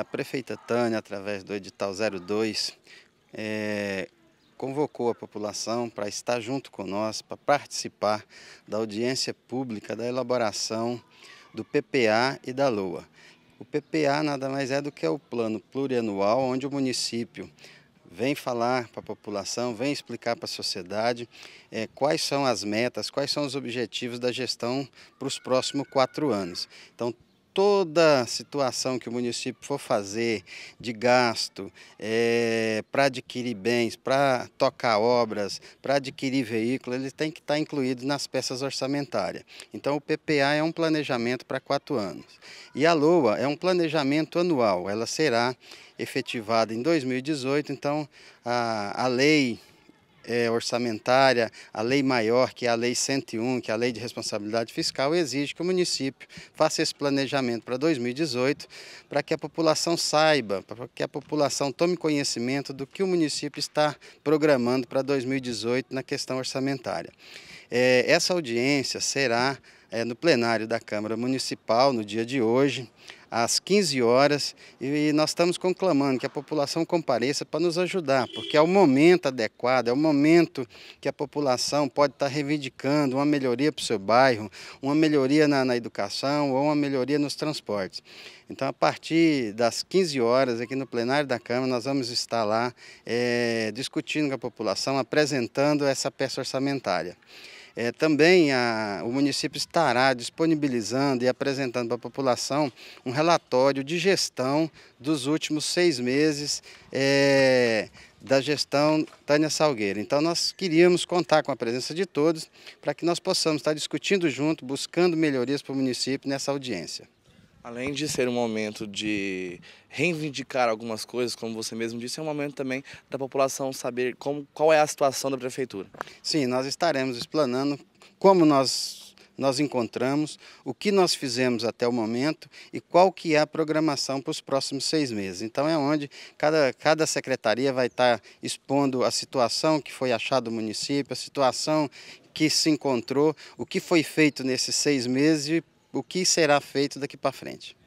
A prefeita Tânia, através do edital 02, é, eh, convocou a população para estar junto conosco, para participar da audiência pública da elaboração do PPA e da LOA. O PPA nada mais é do que o plano plurianual, onde o município vem falar para a população, vem explicar para a sociedade é, quais são as metas, quais são os objetivos da gestão para os próximos quatro anos. Então, toda situação que o município for fazer de gasto é, eh, para adquirir bens, para tocar obras, para adquirir veículos, ele tem que estar tá incluído nas peças orçamentárias. Então o PPA é um planejamento para quatro anos. E a LOA é um planejamento anual, ela será efetivada em 2018, então a, a lei é, orçamentária, a lei maior, que é a Lei 101, que é a Lei de Responsabilidade Fiscal, exige que o município faça esse planejamento para 2018, para que a população saiba, para que a população tome conhecimento do que o município está programando para 2018 na questão orçamentária. É, essa audiência será é, no plenário da Câmara Municipal no dia de hoje às 15 horas e nós estamos conclamando que a população compareça para nos ajudar, porque é o momento adequado, é o momento que a população pode estar reivindicando uma melhoria para o seu bairro, uma melhoria na, na educação ou uma melhoria nos transportes. Então, a partir das 15 horas, aqui no plenário da Câmara, nós vamos estar lá é, discutindo com a população, apresentando essa peça orçamentária. É, também a, o município estará disponibilizando e apresentando para a população um relatório de gestão dos últimos seis meses é, da gestão Tânia Salgueira. Então nós queríamos contar com a presença de todos para que nós possamos estar discutindo junto, buscando melhorias para o município nessa audiência. Além de ser um momento de reivindicar algumas coisas, como você mesmo disse, é um momento também da população saber como, qual é a situação da prefeitura. Sim, nós estaremos explanando como nós nós encontramos, o que nós fizemos até o momento e qual que é a programação para os próximos seis meses. Então é onde cada, cada secretaria vai estar expondo a situação que foi achada o município, a situação que se encontrou, o que foi feito nesses seis meses e o que será feito daqui para frente.